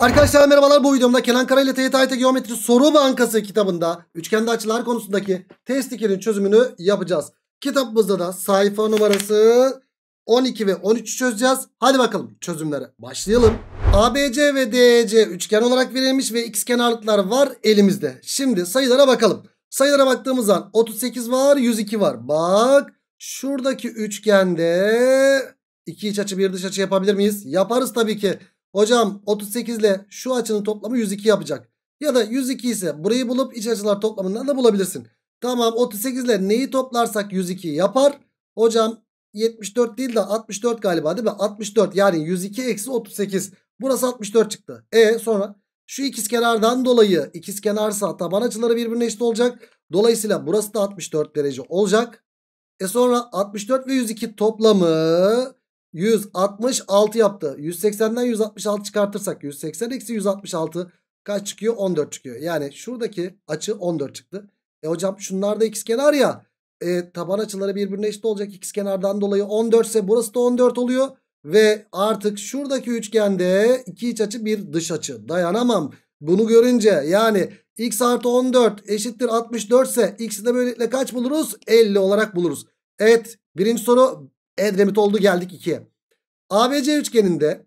Arkadaşlar merhabalar bu videomda Kenan Kara ile TYT Geometri Soru Bankası kitabında üçgende açılar konusundaki test 2'nin çözümünü yapacağız. Kitabımızda da sayfa numarası 12 ve 13'ü çözeceğiz. Hadi bakalım çözümlere başlayalım. ABC ve DC üçgen olarak verilmiş ve x kenarlıklar var elimizde. Şimdi sayılara bakalım. Sayılara baktığımız zaman 38 var 102 var. Bak şuradaki üçgende iki iç açı bir dış açı yapabilir miyiz? Yaparız tabii ki. Hocam 38 ile şu açının toplamı 102 yapacak. Ya da 102 ise burayı bulup iç açılar toplamından da bulabilirsin. Tamam 38 ile neyi toplarsak 102 yapar. Hocam 74 değil de 64 galiba değil mi? 64 yani 102 eksi 38. Burası 64 çıktı. E sonra şu ikizkenardan dolayı ikizkenarsa taban açıları birbirine eşit olacak. Dolayısıyla burası da 64 derece olacak. E sonra 64 ve 102 toplamı 166 yaptı. 180'den 166 çıkartırsak 180 eksi 166 kaç çıkıyor? 14 çıkıyor. Yani şuradaki açı 14 çıktı. E hocam şunlar da kenar ya. E, taban açıları birbirine eşit olacak x kenardan dolayı 14 ise burası da 14 oluyor. Ve artık şuradaki üçgende iki iç açı bir dış açı. Dayanamam. Bunu görünce yani x artı 14 eşittir 64 ise x'i de böylelikle kaç buluruz? 50 olarak buluruz. Evet birinci soru Edremit oldu geldik 2'ye. ABC üçgeninde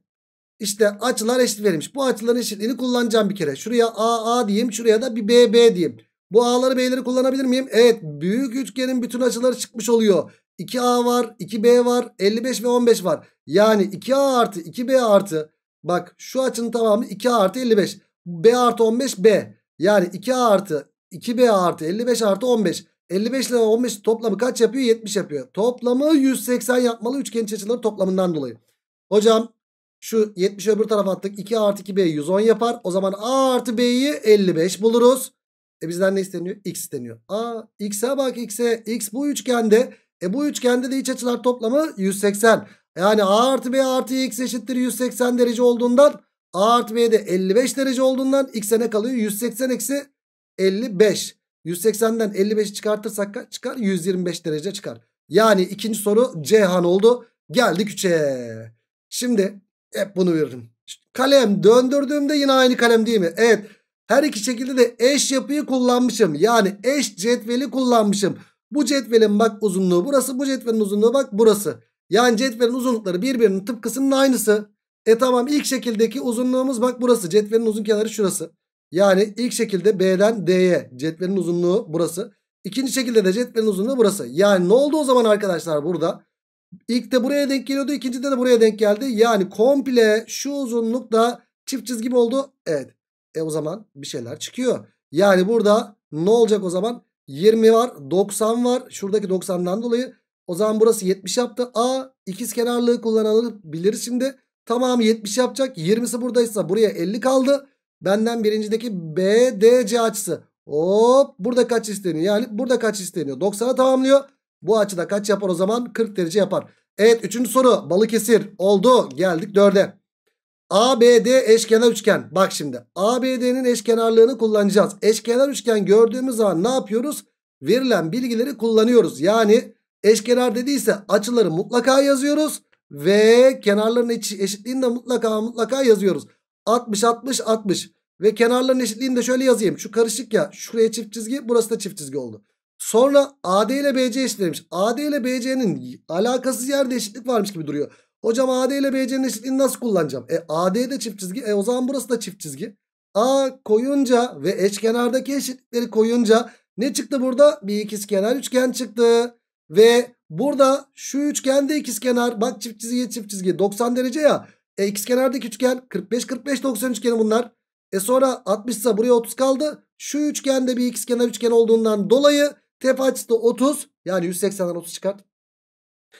işte açılar eşit verilmiş. Bu açıların eşitliğini kullanacağım bir kere. Şuraya AA diyeyim. Şuraya da bir BB diyeyim. Bu A'ları B'leri kullanabilir miyim? Evet. Büyük üçgenin bütün açıları çıkmış oluyor. 2A var. 2B var. 55 ve 15 var. Yani 2A artı 2B artı. Bak şu açının tamamı 2A artı 55. B artı 15 B. Yani 2A artı 2B artı 55 artı 15. 55 ile 15 toplamı kaç yapıyor? 70 yapıyor. Toplamı 180 yapmalı üçgen iç açıları toplamından dolayı. Hocam şu 70 öbür tarafa attık. 2 artı 2 B 110 yapar. O zaman A artı B'yi 55 buluruz. E bizden ne isteniyor? X isteniyor. A, X'e bak X'e. X bu üçgende. E bu üçgende de iç açılar toplamı 180. Yani A artı B artı X eşittir 180 derece olduğundan A artı b de 55 derece olduğundan X'e ne kalıyor? 180 eksi 55. 180'den 55'i çıkartırsak çıkar 125 derece çıkar. Yani ikinci soru Cihan oldu. Geldik 3'e. Şimdi hep bunu veririm. Kalem döndürdüğümde yine aynı kalem değil mi? Evet. Her iki şekilde de eş yapıyı kullanmışım. Yani eş cetveli kullanmışım. Bu cetvelin bak uzunluğu burası. Bu cetvelin uzunluğu bak burası. Yani cetvelin uzunlukları birbirinin tıpkısının aynısı. E tamam ilk şekildeki uzunluğumuz bak burası. Cetvelin uzun kenarı şurası. Yani ilk şekilde B'den D'ye cetvelin uzunluğu burası. İkinci şekilde de cetvelin uzunluğu burası. Yani ne oldu o zaman arkadaşlar burada? İlk de buraya denk geliyordu. ikincide de buraya denk geldi. Yani komple şu uzunluk da çift çizgi mi oldu? Evet. E o zaman bir şeyler çıkıyor. Yani burada ne olacak o zaman? 20 var. 90 var. Şuradaki 90'dan dolayı. O zaman burası 70 yaptı. A ikiz kenarlığı kullanabiliriz şimdi. Tamam 70 yapacak. 20'si buradaysa buraya 50 kaldı. Benden birincideki BDC açısı. Hop burada kaç isteniyor? Yani burada kaç isteniyor? 90'a tamamlıyor. Bu açıda kaç yapar o zaman? 40 derece yapar. Evet üçüncü soru Balıkesir oldu. Geldik dörde. ABD eşkenar üçgen. Bak şimdi ABD'nin eşkenarlığını kullanacağız. Eşkenar üçgen gördüğümüz zaman ne yapıyoruz? Verilen bilgileri kullanıyoruz. Yani eşkenar dediyse açıları mutlaka yazıyoruz. Ve kenarların eşitliğini de mutlaka mutlaka yazıyoruz. 60 60 60 ve kenarların eşitliğini de şöyle yazayım. Şu karışık ya şuraya çift çizgi burası da çift çizgi oldu. Sonra AD ile BC eşitlenmiş. AD ile BC'nin alakasız yerde eşitlik varmış gibi duruyor. Hocam AD ile BC'nin eşitliğini nasıl kullanacağım? E AD de çift çizgi. E o zaman burası da çift çizgi. A koyunca ve eşkenardaki eşitlikleri koyunca ne çıktı burada? Bir ikizkenar üçgen çıktı. Ve burada şu üçgende ikizkenar bak çift çizgiye çift çizgi 90 derece ya. E x kenardaki üçgen 45 45 90 üçgeni bunlar. E sonra 60 ise buraya 30 kaldı. Şu üçgende bir x kenar üçgen olduğundan dolayı tep açısı da 30. Yani 180'den 30 çıkart.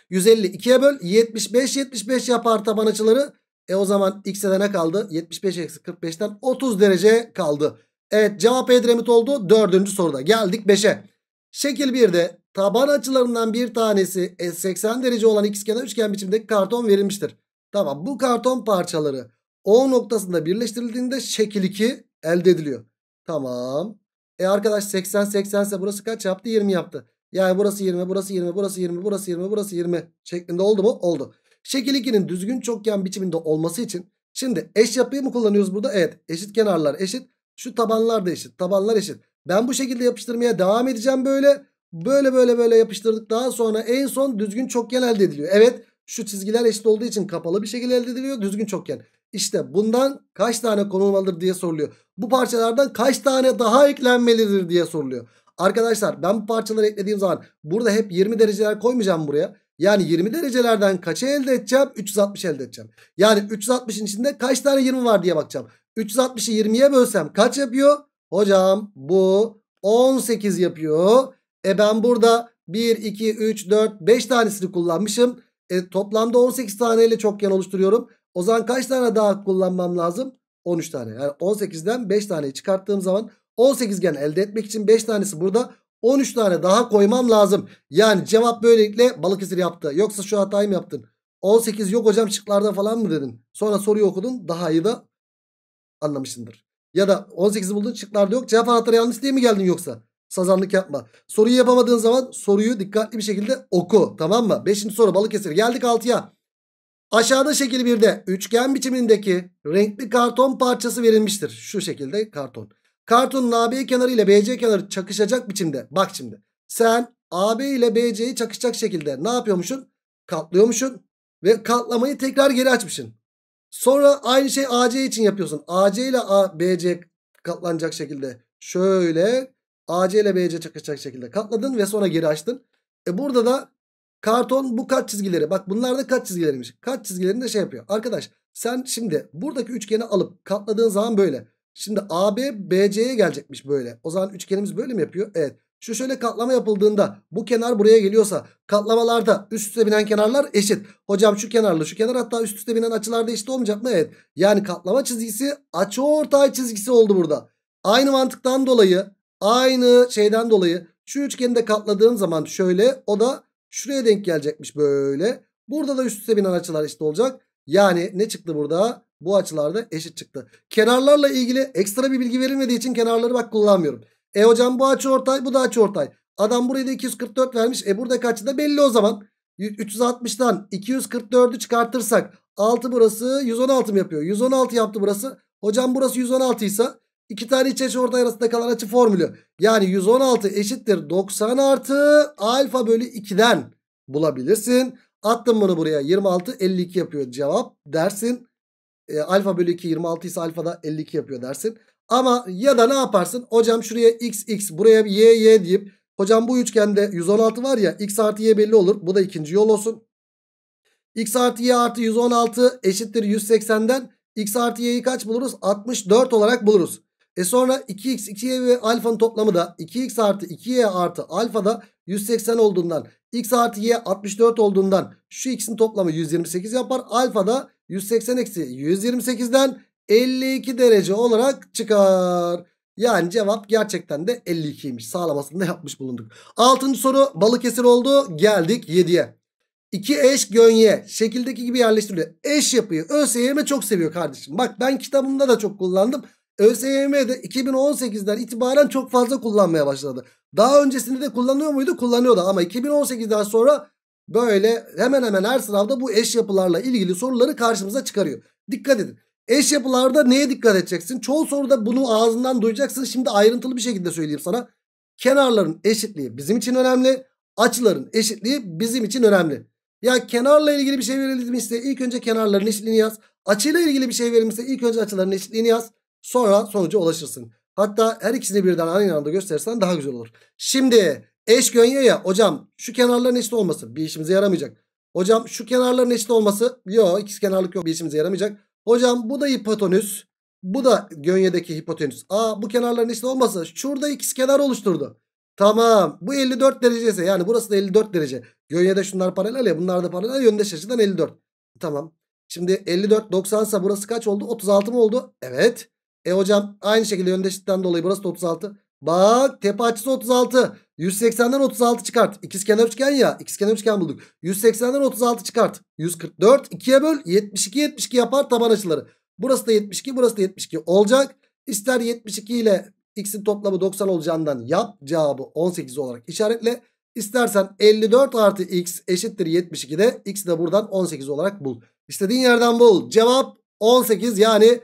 150 2'ye böl 75 75 yapar taban açıları. E o zaman x'e de ne kaldı? 75 eksi 45'ten 30 derece kaldı. Evet cevap Edremit oldu. Dördüncü soruda geldik 5'e. Şekil 1'de taban açılarından bir tanesi 80 derece olan x kenar üçgen biçimdeki karton verilmiştir. Tamam bu karton parçaları O noktasında birleştirildiğinde şekil 2 elde ediliyor. Tamam. E arkadaş 80 80 ise burası kaç yaptı? 20 yaptı. Yani burası 20, burası 20, burası 20, burası 20, burası 20 şeklinde oldu mu? Oldu. Şekil 2'nin düzgün çokgen biçiminde olması için şimdi eş yapıyı mı kullanıyoruz burada? Evet. Eşit kenarlar eşit. Şu tabanlar da eşit. Tabanlar eşit. Ben bu şekilde yapıştırmaya devam edeceğim böyle. Böyle böyle böyle yapıştırdık. Daha sonra en son düzgün çokgen elde ediliyor. Evet. Şu çizgiler eşit olduğu için kapalı bir şekilde elde ediliyor düzgün çokgen. İşte bundan kaç tane konulmalıdır diye soruluyor. Bu parçalardan kaç tane daha eklenmelidir diye soruluyor. Arkadaşlar ben bu parçaları eklediğim zaman burada hep 20 dereceler koymayacağım buraya. Yani 20 derecelerden kaçı elde edeceğim? 360 elde edeceğim. Yani 360'ın içinde kaç tane 20 var diye bakacağım. 360'ı 20'ye bölsem kaç yapıyor? Hocam bu 18 yapıyor. E ben burada 1, 2, 3, 4, 5 tanesini kullanmışım. E, toplamda 18 tane ile çokgen oluşturuyorum. O zaman kaç tane daha kullanmam lazım? 13 tane. Yani 18'den 5 tane çıkarttığım zaman 18 gen elde etmek için 5 tanesi burada. 13 tane daha koymam lazım. Yani cevap böylelikle Balıkesir yaptı. Yoksa şu hatayı mı yaptın? 18 yok hocam şıklarda falan mı dedin? Sonra soruyu okudun daha iyi de anlamışsındır. Ya da 18'i buldun şıklarda yok. Cevap anahtarı yanlış diye mi geldin yoksa? Sazanlık yapma. Soruyu yapamadığın zaman soruyu dikkatli bir şekilde oku. Tamam mı? Beşinci soru Balıkesir. Geldik altıya. Aşağıda şekil 1'de üçgen biçimindeki renkli karton parçası verilmiştir. Şu şekilde karton. Kartonun AB kenarı ile BC kenarı çakışacak biçimde. Bak şimdi. Sen AB ile BC'yi çakışacak şekilde ne yapıyormuşsun? Katlıyormuşsun. Ve katlamayı tekrar geri açmışsın. Sonra aynı şey AC için yapıyorsun. AC ile BC katlanacak şekilde. Şöyle AC ile BC çıkacak şekilde katladın ve sonra geri açtın. E burada da karton bu kaç çizgileri. Bak bunlar da kaç çizgileriymiş. Kaç çizgilerini de şey yapıyor. Arkadaş sen şimdi buradaki üçgeni alıp katladığın zaman böyle. Şimdi AB BC'ye gelecekmiş böyle. O zaman üçgenimiz böyle mi yapıyor? Evet. Şu şöyle katlama yapıldığında bu kenar buraya geliyorsa katlamalarda üst üste binen kenarlar eşit. Hocam şu kenarla şu kenar hatta üst üste binen açılarda eşit olmayacak mı? Evet. Yani katlama çizgisi açı ortay çizgisi oldu burada. Aynı mantıktan dolayı Aynı şeyden dolayı şu üçgeni de katladığım zaman şöyle o da şuraya denk gelecekmiş böyle. Burada da üst üste binen açılar eşit olacak. Yani ne çıktı burada? Bu açılarda eşit çıktı. Kenarlarla ilgili ekstra bir bilgi verilmediği için kenarları bak kullanmıyorum. E hocam bu açı ortay bu da açı ortay. Adam burayı da 244 vermiş. E burada açı da belli o zaman. 360'dan 244'ü çıkartırsak 6 burası 116 mı yapıyor? 116 yaptı burası. Hocam burası 116 ise İki tane iç açı ortay arasında kalan açı formülü. Yani 116 eşittir 90 artı alfa bölü 2'den bulabilirsin. Attım bunu buraya 26 52 yapıyor cevap dersin. E, alfa bölü 2 26 ise alfa da 52 yapıyor dersin. Ama ya da ne yaparsın? Hocam şuraya x x buraya y y deyip hocam bu üçgende 116 var ya x artı y belli olur. Bu da ikinci yol olsun. x artı y artı 116 eşittir 180'den x artı y'yi kaç buluruz? 64 olarak buluruz. E sonra 2x 2y ve alfanın toplamı da 2x artı 2y artı alfa da 180 olduğundan x artı y 64 olduğundan şu x'in toplamı 128 yapar. Alfa da 180 eksi 128'den 52 derece olarak çıkar. Yani cevap gerçekten de 52'ymiş. Sağlamasını da yapmış bulunduk. Altıncı soru Balıkesir oldu. Geldik 7'ye. İki eş gönye şekildeki gibi yerleştiriliyor. Eş yapıyı ÖSYM çok seviyor kardeşim. Bak ben kitabımda da çok kullandım. ÖSYM'de 2018'den itibaren çok fazla kullanmaya başladı. Daha öncesinde de kullanıyor muydu? Kullanıyordu ama 2018'den sonra böyle hemen hemen her sınavda bu eş yapılarla ilgili soruları karşımıza çıkarıyor. Dikkat edin. Eş yapılarda neye dikkat edeceksin? Çoğu soruda bunu ağzından duyacaksın. Şimdi ayrıntılı bir şekilde söyleyeyim sana. Kenarların eşitliği bizim için önemli. Açıların eşitliği bizim için önemli. Ya kenarla ilgili bir şey verilmişse ilk önce kenarların eşitliğini yaz. Açıyla ilgili bir şey verilmişse ilk önce açıların eşitliğini yaz. Sonra sonuca ulaşırsın. Hatta her ikisini birden aynı anda göstersen daha güzel olur. Şimdi eş gönye ya hocam şu kenarların eşit olması bir işimize yaramayacak. Hocam şu kenarların eşit olması yok ikiz kenarlık yok bir işimize yaramayacak. Hocam bu da hipotenüs. Bu da gönyedeki hipotenüs. Aa bu kenarların eşit olması şurada ikiz kenar oluşturdu. Tamam bu 54 derece yani burası da 54 derece. Gönyede şunlar paralel ya bunlar da paralel yöndeş açıdan 54. Tamam. Şimdi 54 90 ise burası kaç oldu? 36 mı oldu? Evet. E hocam aynı şekilde yöndeşlikten dolayı burası da 36. Bak tepe açısı 36. 180'den 36 çıkart. İkizkenar üçgen ya. İkizkenar üçgen bulduk. 180'den 36 çıkart. 144 2'ye böl. 72 72 yapar taban açıları. Burası da 72 burası da 72 olacak. İster 72 ile x'in toplamı 90 olacağından yap cevabı 18 olarak işaretle. İstersen 54 artı x eşittir 72'de x'i de buradan 18 olarak bul. İstediğin yerden bul. Cevap 18 yani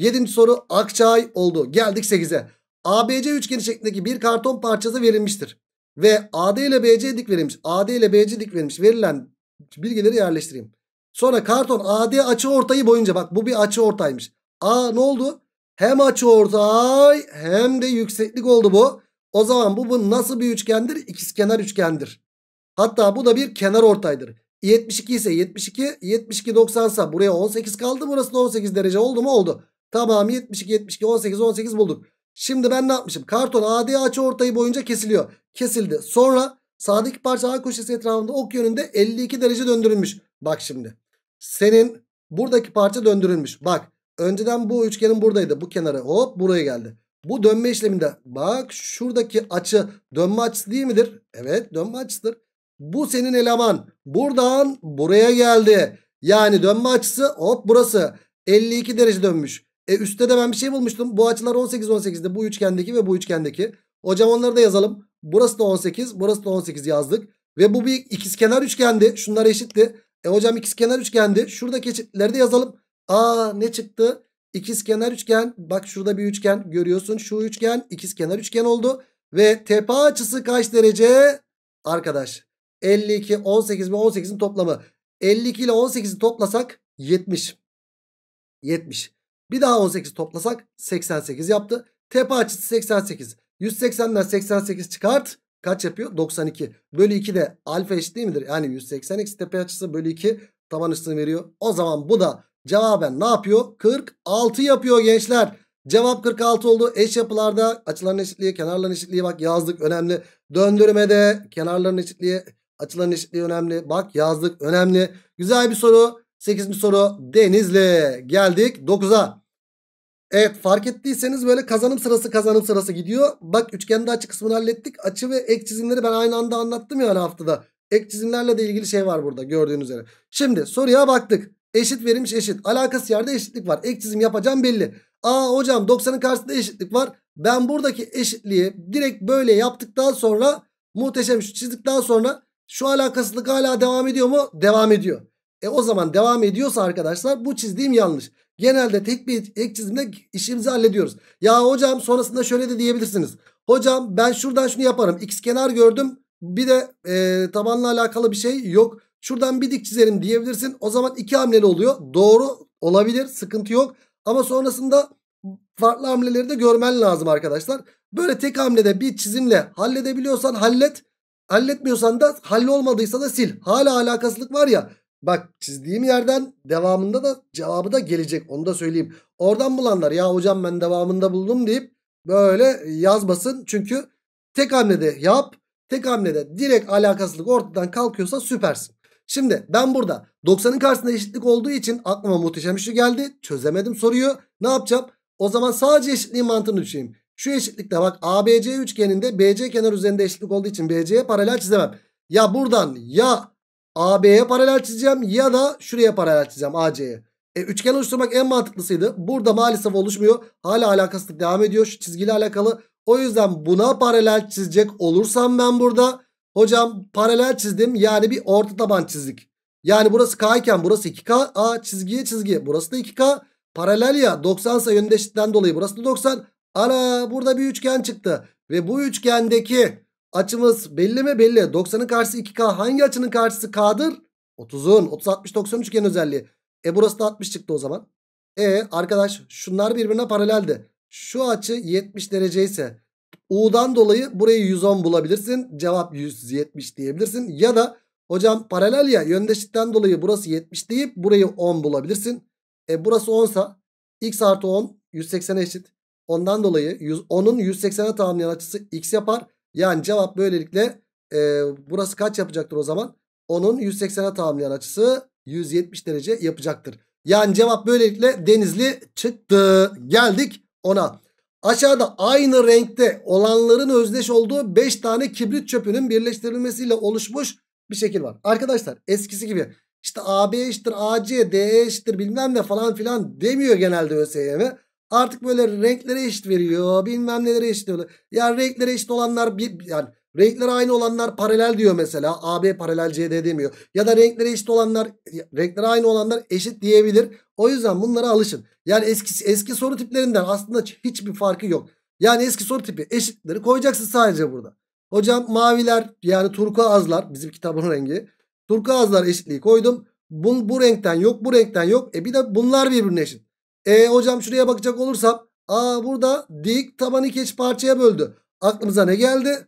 Yedinci soru Akçay oldu. Geldik 8'e. ABC üçgeni şeklindeki bir karton parçası verilmiştir. Ve AD ile BC dik verilmiş. AD ile BC dik verilmiş. Verilen bilgileri yerleştireyim. Sonra karton AD açı ortayı boyunca bak bu bir açı ortaymış. A ne oldu? Hem açı ortay hem de yükseklik oldu bu. O zaman bu, bu nasıl bir üçgendir? İkizkenar üçgendir. Hatta bu da bir kenar ortaydır. 72 ise 72, 72 90 ise buraya 18 kaldı. Burası da 18 derece oldu mu? Oldu. Tamam 72 72 18 18 bulduk. Şimdi ben ne yapmışım? Karton AD açı ortayı boyunca kesiliyor. Kesildi. Sonra sağdaki parça A köşesi etrafında ok yönünde 52 derece döndürülmüş. Bak şimdi. Senin buradaki parça döndürülmüş. Bak önceden bu üçgenin buradaydı. Bu kenarı hop buraya geldi. Bu dönme işleminde bak şuradaki açı dönme açısı değil midir? Evet dönme açısıdır. Bu senin eleman. Buradan buraya geldi. Yani dönme açısı hop burası. 52 derece dönmüş. E üstte de ben bir şey bulmuştum. Bu açılar 18 18'de bu üçgendeki ve bu üçgendeki. Hocam onları da yazalım. Burası da 18, burası da 18 yazdık. Ve bu bir ikizkenar üçgendi. Şunlar eşitti. E hocam ikizkenar üçgendi. Şuradaki eşitleri de yazalım. Aa ne çıktı? İkizkenar üçgen. Bak şurada bir üçgen görüyorsun. Şu üçgen ikizkenar üçgen oldu. Ve tepe açısı kaç derece? Arkadaş 52, 18 ve 18'in toplamı. 52 ile 18'i toplasak 70. 70. Bir daha 18 toplasak 88 yaptı. Tepe açısı 88. 180'den 88 çıkart. Kaç yapıyor? 92. Bölü 2 de alfa eşit değil midir? Yani 180 eksi tepe açısı bölü 2 taban üstünü veriyor. O zaman bu da cevaben ne yapıyor? 46 yapıyor gençler. Cevap 46 oldu. Eş yapılarda açıların eşitliği, kenarların eşitliği bak yazdık önemli. Döndürmede kenarların eşitliği, açıların eşitliği önemli. Bak yazdık önemli. Güzel bir soru. 8. soru Denizli. Geldik 9'a. Evet fark ettiyseniz böyle kazanım sırası kazanım sırası gidiyor. Bak üçgende açı kısmını hallettik. Açı ve ek çizimleri ben aynı anda anlattım ya haftada. Ek çizimlerle de ilgili şey var burada gördüğünüz üzere. Şimdi soruya baktık. Eşit verilmiş eşit. Alakası yerde eşitlik var. Ek çizim yapacağım belli. Aa hocam 90'ın karşısında eşitlik var. Ben buradaki eşitliği direkt böyle yaptıktan sonra muhteşem şu çizdikten sonra şu alakasızlık hala devam ediyor mu? Devam ediyor. E o zaman devam ediyorsa arkadaşlar bu çizdiğim yanlış. Genelde tek bir ek çizimle işimizi hallediyoruz. Ya hocam sonrasında şöyle de diyebilirsiniz. Hocam ben şuradan şunu yaparım. X kenar gördüm. Bir de e, tabanla alakalı bir şey yok. Şuradan bir dik çizerim diyebilirsin. O zaman iki hamleli oluyor. Doğru olabilir. Sıkıntı yok. Ama sonrasında farklı hamleleri de görmen lazım arkadaşlar. Böyle tek hamlede bir çizimle halledebiliyorsan hallet. Halletmiyorsan da halle olmadıysa da sil. Hala alakasılık var ya. Bak çizdiğim yerden devamında da cevabı da gelecek. Onu da söyleyeyim. Oradan bulanlar ya hocam ben devamında buldum deyip böyle yazmasın. Çünkü tek hamlede yap. Tek hamlede direkt alakasızlık ortadan kalkıyorsa süpersin. Şimdi ben burada 90'ın karşısında eşitlik olduğu için aklıma muhteşem bir geldi. Çözemedim soruyu. Ne yapacağım? O zaman sadece eşitliğin mantığını düşüneyim. Şu eşitlikte bak ABC üçgeninde BC kenar üzerinde eşitlik olduğu için BC'ye paralel çizemem. Ya buradan ya AB'ye paralel çizeceğim ya da şuraya paralel çizeceğim AC'ye. E, üçgen oluşturmak en mantıklısıydı. Burada maalesef oluşmuyor. Hala alakasızlık devam ediyor. Şu çizgiyle alakalı. O yüzden buna paralel çizecek olursam ben burada hocam paralel çizdim. Yani bir orta taban çizdik. Yani burası K iken burası 2K. A çizgiye çizgi. Burası da 2K. Paralel ya 90 ise yönünde dolayı burası da 90. Ana burada bir üçgen çıktı. Ve bu üçgendeki Açımız belli mi? Belli. 90'ın karşısı 2K. Hangi açının karşısı K'dır? 30'un. 30, 60, 90 üçgen özelliği. E burası da 60 çıktı o zaman. E arkadaş şunlar birbirine paraleldi. Şu açı 70 derece ise U'dan dolayı burayı 110 bulabilirsin. Cevap 170 diyebilirsin. Ya da hocam paralel ya yöndeşlikten dolayı burası 70 deyip burayı 10 bulabilirsin. E burası 10 sa x artı 10 180'e eşit. Ondan dolayı 10'un 180'e tamamlayan açısı x yapar. Yani cevap böylelikle e, burası kaç yapacaktır o zaman? Onun 180'e tamamlayan açısı 170 derece yapacaktır. Yani cevap böylelikle denizli çıktı. Geldik ona. Aşağıda aynı renkte olanların özdeş olduğu 5 tane kibrit çöpünün birleştirilmesiyle oluşmuş bir şekil var. Arkadaşlar eskisi gibi işte AB eşittir AC, DE eşittir bilmem ne falan filan demiyor genelde ÖSYM. Artık böyle renklere eşit veriyor. Bilmem nelere eşit oluyor. Yani renklere eşit olanlar bir, yani renkler aynı olanlar paralel diyor mesela. AB paralel CD demiyor. Ya da renklere eşit olanlar renkler aynı olanlar eşit diyebilir. O yüzden bunlara alışın. Yani eski eski soru tiplerinden aslında hiçbir farkı yok. Yani eski soru tipi eşitleri koyacaksın sadece burada. Hocam maviler yani turkuazlar bizim kitabın rengi. Turkuazlar eşitliği koydum. Bu, bu renkten yok bu renkten yok. E bir de bunlar birbirine eşit. E hocam şuraya bakacak olursam. Aa burada dik tabanı iki parçaya böldü. Aklımıza ne geldi?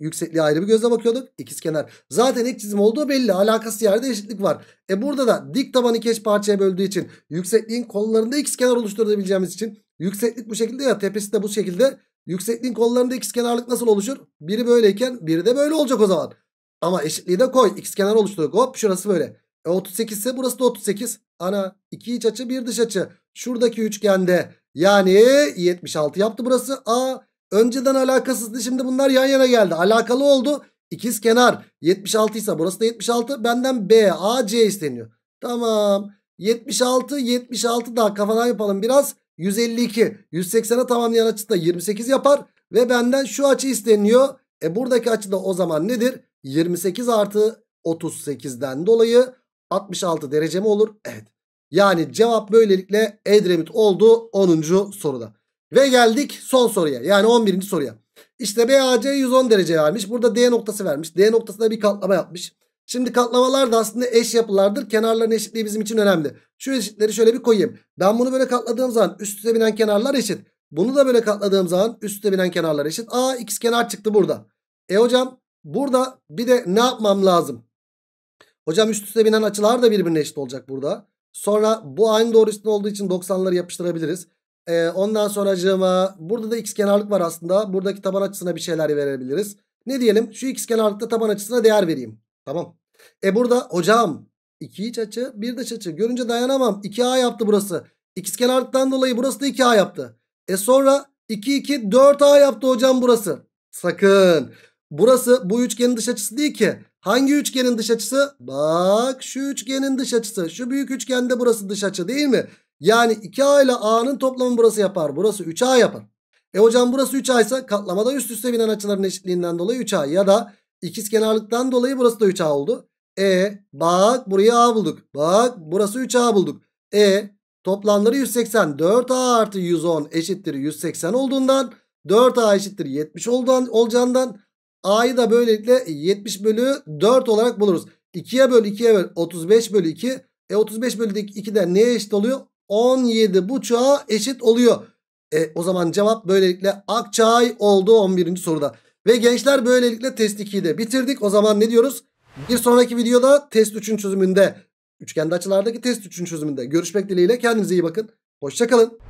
Yüksekliği ayrı bir gözle bakıyorduk. İkiz kenar. Zaten ek çizim olduğu belli. Alakası yerde eşitlik var. E burada da dik tabanı iki parçaya böldüğü için yüksekliğin kollarında ikiz kenar oluşturabileceğimiz için yükseklik bu şekilde ya tepesi de bu şekilde. Yüksekliğin kollarında ikiz kenarlık nasıl oluşur? Biri böyleyken biri de böyle olacak o zaman. Ama eşitliği de koy. İkiz kenar oluşturduk. Hop şurası böyle. E 38 ise burası da 38. Ana iki iç açı bir dış açı. Şuradaki üçgende yani 76 yaptı burası. A önceden alakasızdı şimdi bunlar yan yana geldi. Alakalı oldu. İkiz kenar 76 ise burası da 76. Benden B, A, C isteniyor. Tamam. 76, 76 daha kafadan yapalım biraz. 152. 180'e tamamlayan açısı da 28 yapar. Ve benden şu açı isteniyor. E buradaki açı da o zaman nedir? 28 artı 38'den dolayı 66 derece mi olur? Evet. Yani cevap böylelikle Edremit oldu 10. soruda. Ve geldik son soruya yani 11. soruya. İşte BAC 110 derece vermiş. Burada D noktası vermiş. D noktasına bir katlama yapmış. Şimdi katlamalar da aslında eş yapılardır. Kenarların eşitliği bizim için önemli. Şu eşitleri şöyle bir koyayım. Ben bunu böyle katladığım zaman üst üste binen kenarlar eşit. Bunu da böyle katladığım zaman üst üste binen kenarlar eşit. Aa x kenar çıktı burada. E hocam burada bir de ne yapmam lazım? Hocam üst üste binen açılar da birbirine eşit olacak burada. Sonra bu aynı doğru üstünde olduğu için 90'ları yapıştırabiliriz. Ee, ondan sonra acaba burada da x kenarlık var aslında. Buradaki taban açısına bir şeyler verebiliriz. Ne diyelim? Şu x kenarlıkta taban açısına değer vereyim. Tamam. E burada hocam iki iç açı bir dış açı. Görünce dayanamam. 2a yaptı burası. X kenarlıktan dolayı burası da 2a yaptı. E sonra 2 2 4a yaptı hocam burası. Sakın. Burası bu üçgenin dış açısı değil ki. Hangi üçgenin dış açısı? Bak şu üçgenin dış açısı. Şu büyük üçgende burası dış açı değil mi? Yani 2A ile A'nın toplamı burası yapar. Burası 3A yapar. E hocam burası 3A ise katlamada üst üste binen açıların eşitliğinden dolayı 3A. Ya da ikiz kenarlıktan dolayı burası da 3A oldu. E bak burayı A bulduk. Bak burası 3A bulduk. E toplamları 180. 4A artı 110 eşittir 180 olduğundan 4A eşittir 70 olduğundan, olacağından A'yı da böylelikle 70 bölü 4 olarak buluruz. 2'ye böl 2'ye böl 35 bölü 2. E 35 bölü 2'den neye eşit oluyor? 17 buçuğa eşit oluyor. E, o zaman cevap böylelikle Akçay oldu 11. soruda. Ve gençler böylelikle test 2'yi de bitirdik. O zaman ne diyoruz? Bir sonraki videoda test 3'ün çözümünde, üçgende açılardaki test 3'ün çözümünde görüşmek dileğiyle. Kendinize iyi bakın. Hoşçakalın.